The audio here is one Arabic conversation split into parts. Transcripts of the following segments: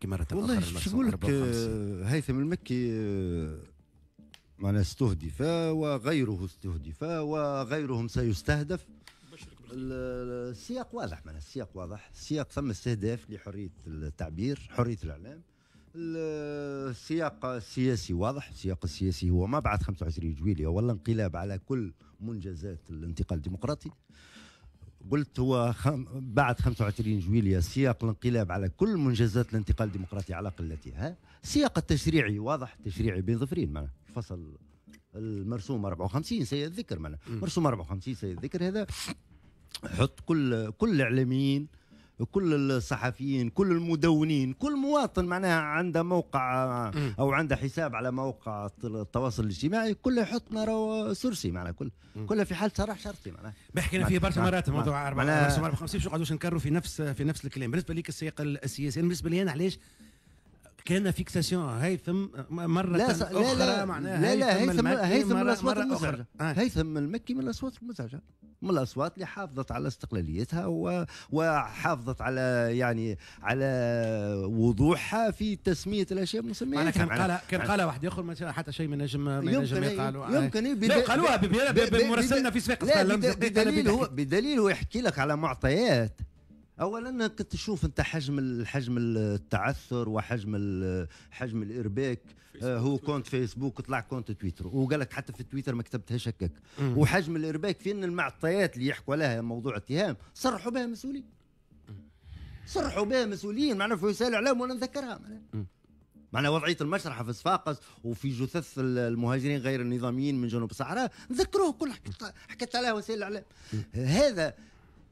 كي مرة والله شو نقول لك آه، هيثم المكي آه، معناها استهدف وغيره استهدف وغيرهم سيستهدف السياق واضح معناها السياق واضح السياق ثم استهداف لحريه التعبير حريه الاعلام السياق السياسي واضح السياق السياسي هو ما بعد 25 جويلية ولا انقلاب على كل منجزات الانتقال الديمقراطي قلت هو خم... بعد 25 جويليا سياق الانقلاب على كل منجزات الانتقال الديمقراطي على قلتها سياق التشريعي واضح التشريعي بين ظفرين معناها فصل المرسوم 54 سيذكر معنا معناها مرسوم 54 سيذكر هذا حط كل كل الاعلاميين كل الصحفيين كل المدونين كل مواطن معناها عنده موقع او عنده حساب على موقع التواصل الاجتماعي كله يحطنا نارو سرسي معناها كل كله في حاله صراع شرطي معناها بحكينا فيه برشا مرات موضوع 54 شو نقعدوش نكرروا في نفس في نفس الكلام بالنسبه ليك السياق السياسي بالنسبه لي انا علاش كان فيكساسيون هيثم مره لا اخرى لا لا معناها لا لا هيثم هيثم من الاصوات المزعجه هيثم آه. المكي من الاصوات المزعجه من الاصوات اللي حافظت على استقلاليتها وحافظت على يعني على وضوحها في تسميه الاشياء مسمياتها معناها إيه؟ كان قال كان قال واحد يخرج مثلا حتى شيء من نجم من نجم يقالوا يمكن إيه، آه. إيه، بدل... قالوها بمراسلنا في سباق بدليل هو بدليل هو يحكي لك على معطيات اولا كنت تشوف انت حجم حجم التعثر وحجم حجم الارباك آه، هو كونت فيسبوك طلع كونت تويتر وقال لك حتى في تويتر ما كتبتهاش هكاك وحجم الارباك في ان المعطيات اللي يحكوا عليها موضوع اتهام صرحوا بها مسؤولين صرحوا بها مسؤولين معنا في وسائل الاعلام وانا نذكرها معناها معناها وضعيه المشرحه في صفاقس وفي جثث المهاجرين غير النظاميين من جنوب الصحراء نذكروه كل حكيت عليها وسائل الاعلام هذا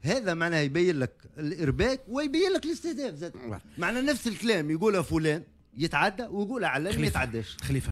هذا معناه يبين لك الارباك ويبين لك الاستهداف زاد معناه نفس الكلام يقولها فلان يتعدى ويقولها علان ما يتعداش خليفه